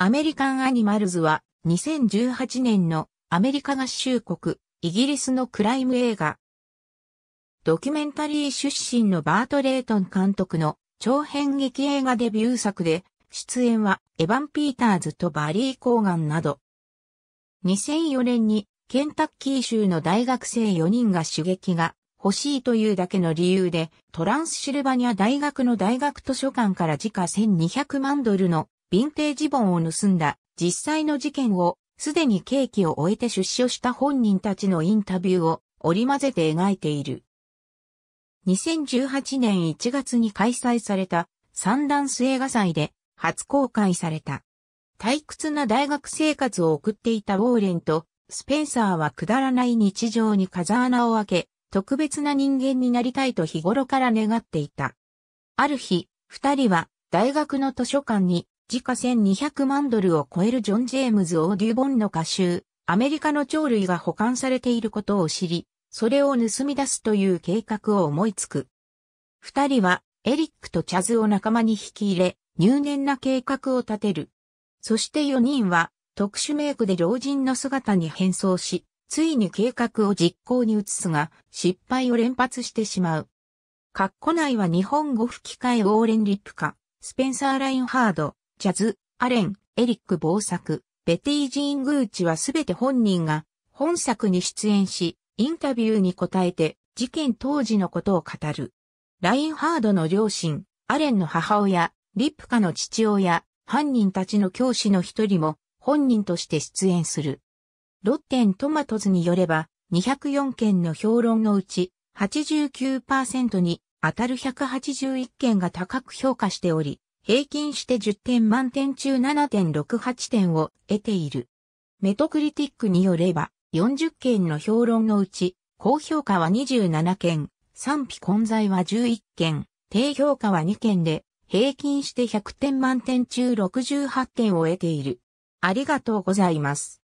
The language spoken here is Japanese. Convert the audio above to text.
アメリカンアニマルズは2018年のアメリカ合衆国、イギリスのクライム映画。ドキュメンタリー出身のバート・レイトン監督の長編劇映画デビュー作で、出演はエヴァン・ピーターズとバリー・コーガンなど。2004年にケンタッキー州の大学生4人が刺激が欲しいというだけの理由でトランスシルバニア大学の大学図書館から時価1200万ドルのヴィンテージ本を盗んだ実際の事件をすでに刑期を終えて出所した本人たちのインタビューを織り交ぜて描いている。2018年1月に開催された三段ス映画祭で初公開された。退屈な大学生活を送っていたウォーレンとスペンサーはくだらない日常に風穴を開け、特別な人間になりたいと日頃から願っていた。ある日、二人は大学の図書館に時価1200万ドルを超えるジョン・ジェームズ・オーデュボンの歌集、アメリカの鳥類が保管されていることを知り、それを盗み出すという計画を思いつく。二人は、エリックとチャズを仲間に引き入れ、入念な計画を立てる。そして四人は、特殊メイクで老人の姿に変装し、ついに計画を実行に移すが、失敗を連発してしまう。括弧内は日本語吹き替えオーレン・リップカ、スペンサー・ラインハード、ジャズ、アレン、エリック某作、ベティ・ジーン・グーチはすべて本人が本作に出演し、インタビューに答えて事件当時のことを語る。ラインハードの両親、アレンの母親、リップカの父親、犯人たちの教師の一人も本人として出演する。ロッテントマトズによれば、204件の評論のうち89%に当たる181件が高く評価しており、平均して10点満点中7.68点を得ている。メトクリティックによれば、40件の評論のうち、高評価は27件、賛否混在は11件、低評価は2件で、平均して100点満点中68点を得ている。ありがとうございます。